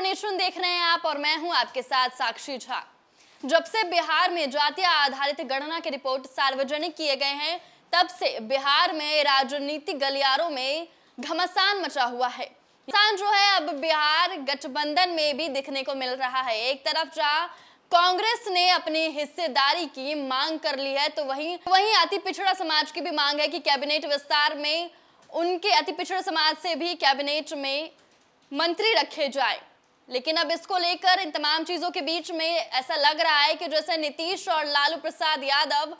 nation देख रहे हैं आप और मैं हूं आपके साथ साक्षी झा जब से बिहार में जातीय आधारित गणना के रिपोर्ट सार्वजनिक किए गए हैं तब से बिहार में राजनीतिक गलियारों में घमासान मचा हुआ है घमासान जो है अब बिहार गठबंधन में भी दिखने को मिल रहा है एक तरफ जहा कांग्रेस ने अपनी हिस्सेदारी की मांग कर ली है तो वहीं वहीं अति पिछड़ा समाज की भी मांग है कि कैबिनेट विस्तार में उनके अति पिछड़े समाज से भी कैबिनेट में मंत्री रखे जाए लेकिन अब इसको लेकर इन तमाम चीजों के बीच में ऐसा लग रहा है कि जैसे नीतीश और लालू प्रसाद यादव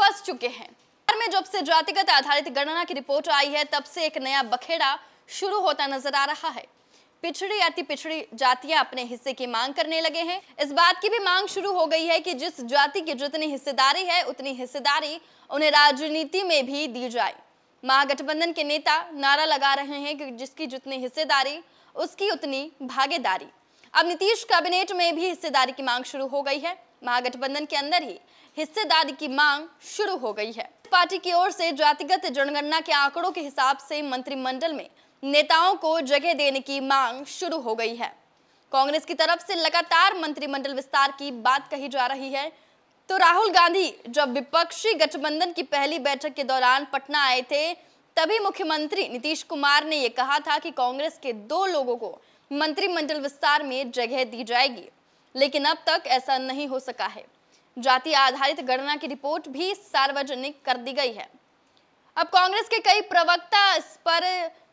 फंस चुके हैं में जब से जातिगत आधारित गणना की रिपोर्ट आई है तब से एक नया बखेड़ा शुरू होता नजर आ रहा है पिछड़ी अति पिछड़ी जातियां अपने हिस्से की मांग करने लगे हैं इस बात की भी मांग शुरू हो गई है कि जिस जाति की जितनी हिस्सेदारी है उतनी हिस्सेदारी उन्हें राजनीति में भी दी जाए महागठबंधन के नेता नारा लगा रहे हैं कि जिसकी जितनी हिस्सेदारी उसकी उतनी भागीदारी अब नीतीश कैबिनेट में भी हिस्सेदारी की मांग शुरू हो गई है महागठबंधन के अंदर ही हिस्सेदारी की मांग शुरू हो गई है पार्टी की ओर से जातिगत जनगणना के आंकड़ों के हिसाब से मंत्रिमंडल में नेताओं को जगह देने की मांग शुरू हो गई है कांग्रेस की तरफ से लगातार मंत्रिमंडल विस्तार की बात कही जा रही है तो राहुल गांधी जब विपक्षी गठबंधन की पहली बैठक के दौरान पटना आए थे तभी मुख्यमंत्री नीतीश कुमार ने यह कहा था कि कांग्रेस के दो लोगों को मंत्रिमंडल विस्तार में जगह दी जाएगी लेकिन अब तक ऐसा नहीं हो सका है जाति आधारित गणना की रिपोर्ट भी सार्वजनिक कर दी गई है अब कांग्रेस के कई प्रवक्ता इस पर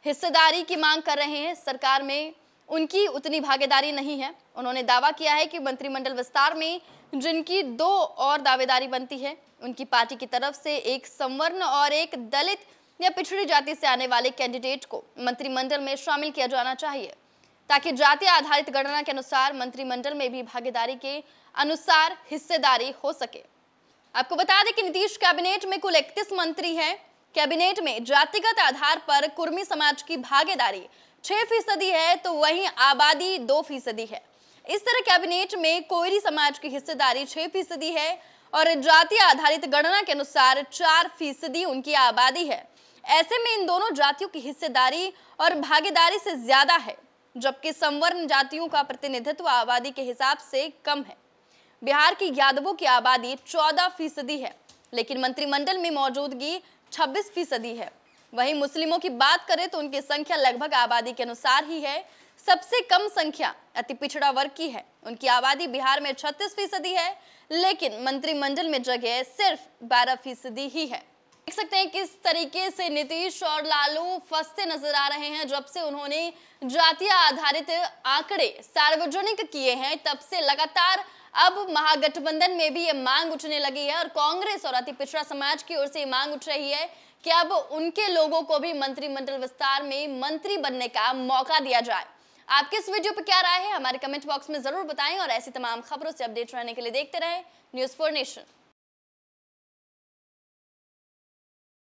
हिस्सेदारी की मांग कर रहे हैं सरकार में उनकी उतनी भागीदारी नहीं है उन्होंने दावा किया है कि मंत्रिमंडल विस्तार में जिनकी दो और दावेदारी बनती है उनकी पार्टी की तरफ से एक संवर्ण और एक दलित या पिछड़ी जाति से आने वाले कैंडिडेट को मंत्रिमंडल में शामिल किया जाना चाहिए ताकि जाति आधारित गणना के अनुसार मंत्रिमंडल में भी भागीदारी के अनुसार हिस्सेदारी हो सके आपको बता दें कि नीतीश कैबिनेट में कुल इकतीस मंत्री हैं कैबिनेट में जातिगत आधार पर कुर्मी समाज की भागीदारी छह फीसदी है तो वहीं आबादी दो फीसदी है इस तरह कैबिनेट में कोयरी समाज की हिस्सेदारी छह फीसदी है और जाति आधारित गणना के अनुसार चार फीसदी उनकी आबादी है ऐसे में इन दोनों जातियों की हिस्सेदारी और भागीदारी से ज्यादा है जबकि संवर्ण जातियों का प्रतिनिधित्व आबादी के हिसाब से कम है बिहार की यादवों की आबादी 14 फीसदी है लेकिन मंत्रिमंडल में मौजूदगी छब्बीस फीसदी है वहीं मुस्लिमों की बात करें तो उनकी संख्या लगभग आबादी के अनुसार ही है सबसे कम संख्या अति पिछड़ा वर्ग की है उनकी आबादी बिहार में छत्तीस फीसदी है लेकिन मंत्रिमंडल में जगह सिर्फ बारह फीसदी ही है देख सकते हैं किस तरीके से नीतीश और लालू फंसते नजर आ रहे हैं जब से उन्होंने जातीय आधारित आंकड़े सार्वजनिक किए हैं तब से लगातार अब महागठबंधन में भी ये मांग उठने लगी है और कांग्रेस और अति पिछड़ा समाज की ओर से ये मांग उठ रही है कि अब उनके लोगों को भी मंत्रिमंडल विस्तार में मंत्री बनने का मौका दिया जाए आपके इस वीडियो पर क्या राय है हमारे कमेंट बॉक्स में जरूर बताएं और ऐसी तमाम खबरों से अपडेट रहने के लिए देखते रहें न्यूज फॉर नेशन